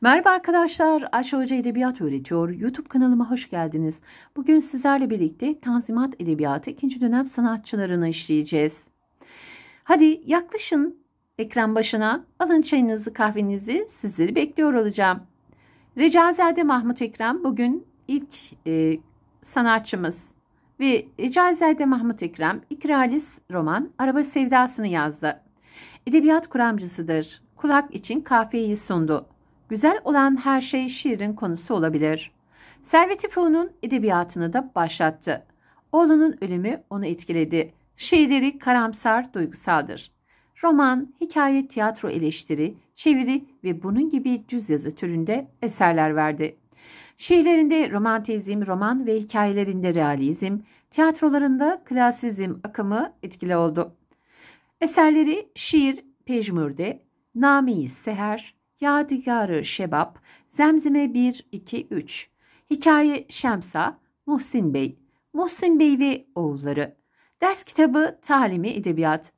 Merhaba arkadaşlar, Ayşe Hoca Edebiyat Öğretiyor. YouTube kanalıma hoş geldiniz. Bugün sizlerle birlikte Tanzimat Edebiyatı 2. dönem sanatçılarını işleyeceğiz. Hadi yaklaşın ekran başına, alın çayınızı kahvenizi, sizleri bekliyor olacağım. Recaizade Mahmut Ekrem bugün ilk e, sanatçımız ve Recaizade Mahmut Ekrem İkralis roman Araba Sevdasını yazdı. Edebiyat kuramcısıdır. Kulak için kahveyi sundu. Güzel olan her şey şiirin konusu olabilir. Servet Fünun'un edebiyatını da başlattı. Oğlunun ölümü onu etkiledi. Şiirleri karamsar, duygusaldır. Roman, hikaye, tiyatro eleştiri, çeviri ve bunun gibi düz yazı türünde eserler verdi. Şiirlerinde romantizm, roman ve hikayelerinde realizm, tiyatrolarında klasizm akımı etkili oldu. Eserleri şiir, pejmürde, nami Seher, Yadigarı Şebap, Zemzime 1, 2, 3, Hikaye Şemsa, Muhsin Bey, Muhsin Bey ve Oğulları, Ders Kitabı Talimi Edebiyat,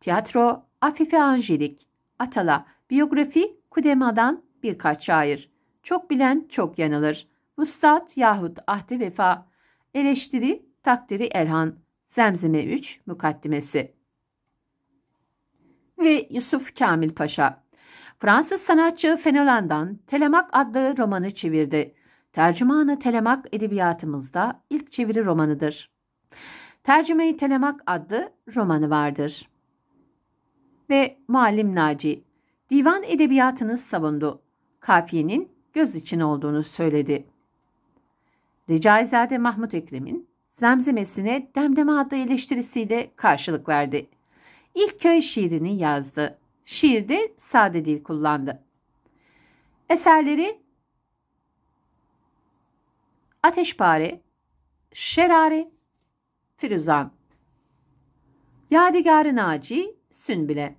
Tiyatro Afife Angelik, Atala, Biyografi Kudema'dan birkaç şair, Çok bilen çok yanılır, Mustat yahut Ahdi Vefa, Eleştiri Takdiri Elhan, Zemzime 3 Mukaddimesi ve Yusuf Kamil Paşa Fransız sanatçı Fenolan'dan Telemak adlı romanı çevirdi. Tercümanı Telemak edebiyatımızda ilk çeviri romanıdır. Tercümeyi Telemak adlı romanı vardır. Ve Muallim Naci, divan edebiyatını savundu. Kafiyenin göz için olduğunu söyledi. Ricaizade Mahmut Ekrem'in Zemzemesine Demdeme adlı eleştirisiyle karşılık verdi. İlk köy şiirini yazdı. Şiirde sade dil kullandı. Eserleri Ateşpare, Şerare, Firuzan, yadigar Naci, Sünbile,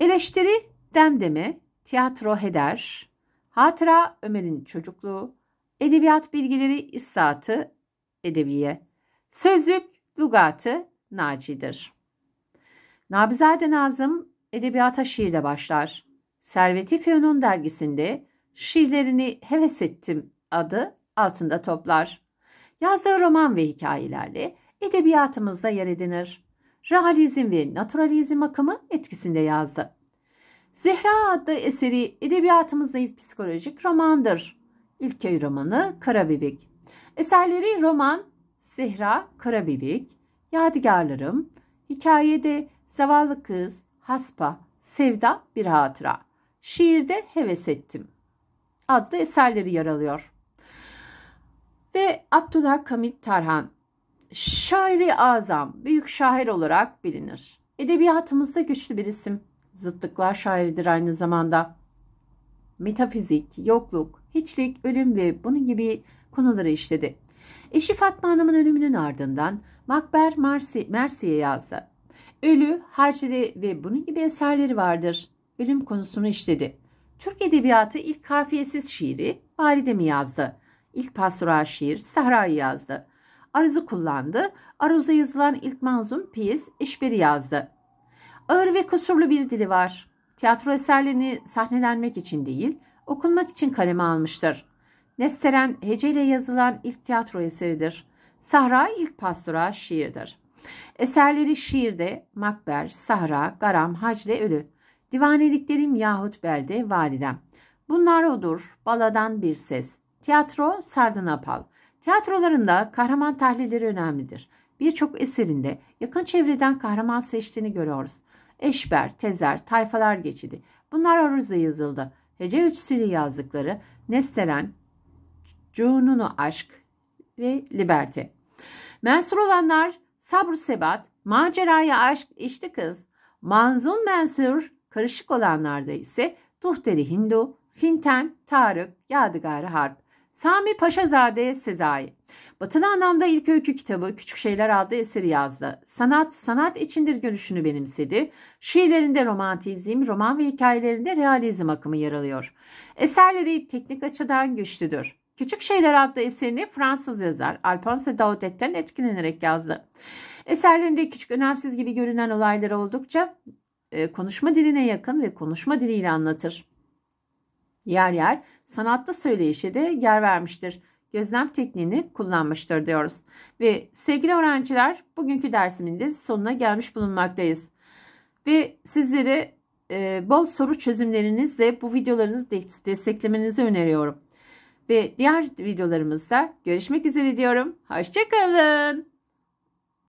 Eleştiri, Demdeme, Tiyatro Heder, Hatıra Ömer'in Çocukluğu, Edebiyat Bilgileri İssatı, Edebiye, Sözlük, Lugatı, Naci'dir. Nabizade Nazım edebiyata şiirle başlar. Serveti Fünun dergisinde şiirlerini Heves Ettim adı altında toplar. Yazdığı roman ve hikayelerle edebiyatımızda yer edinir. Realizm ve naturalizm akımı etkisinde yazdı. Zehra adlı eseri edebiyatımızda ilk psikolojik romandır. İlk köy romanı Karabibik. Eserleri roman Zehra Karabibik, Yadigarlarım, hikayede Zavallı Kız, Haspa, Sevda Bir Hatıra, Şiirde Heves Ettim adlı eserleri yer alıyor. Ve Abdullah Kamil Tarhan, şairi azam, büyük şair olarak bilinir. Edebiyatımızda güçlü bir isim, zıtlıklar şairidir aynı zamanda. Metafizik, yokluk, hiçlik, ölüm ve bunun gibi konuları işledi. Eşi Fatma Hanım'ın ölümünün ardından Makber Mersi'ye yazdı. Ölü, Hacri ve bunun gibi eserleri vardır. Ölüm konusunu işledi. Türk Edebiyatı ilk kafiyesiz şiiri Valide mi yazdı? İlk pastoral şiir Sahra'yı yazdı. Aruz'u kullandı. Aruz'a yazılan ilk manzum Piyes İşberi yazdı. Ağır ve kusurlu bir dili var. Tiyatro eserlerini sahnelenmek için değil, okunmak için kaleme almıştır. Nesteren heceyle yazılan ilk tiyatro eseridir. Sahra ilk pastoral şiirdir. Eserleri şiirde, makber, sahra, garam, hacle, ölü. Divaneliklerim yahut belde, validem. Bunlar odur, baladan bir ses. Tiyatro, Sardın Apal. Tiyatrolarında kahraman tahlilleri önemlidir. Birçok eserinde yakın çevreden kahraman seçtiğini görüyoruz. Eşber, Tezer, Tayfalar Geçidi. Bunlar Aruz'da yazıldı. Hece üçsüyle yazdıkları Nesteren, Cununu Aşk ve Liberte. Mensur olanlar Sabr sebat, maceraya aşk işte kız. Manzum Mansur karışık olanlarda ise Duhteri Hindu, Finten, Tarık, Yadigar Harp. Sami Paşazade Sezai. Batılı anlamda ilk öykü kitabı Küçük Şeyler adlı eseri yazdı. Sanat, sanat içindir görüşünü benimsedi. Şiirlerinde romantizm, roman ve hikayelerinde realizm akımı yer alıyor. Eserleri teknik açıdan güçlüdür. Küçük Şeyler adlı eserini Fransız yazar Alphonse Daudet'ten etkilenerek yazdı. Eserlerinde küçük önemsiz gibi görünen olaylar oldukça e, konuşma diline yakın ve konuşma diliyle anlatır. Yer yer sanatlı söyleyişe de yer vermiştir. Gözlem tekniğini kullanmıştır diyoruz. Ve sevgili öğrenciler bugünkü dersimin de sonuna gelmiş bulunmaktayız. Ve sizlere e, bol soru çözümlerinizle bu videolarınızı desteklemenizi öneriyorum ve diğer videolarımızda görüşmek üzere diyorum. Hoşçakalın.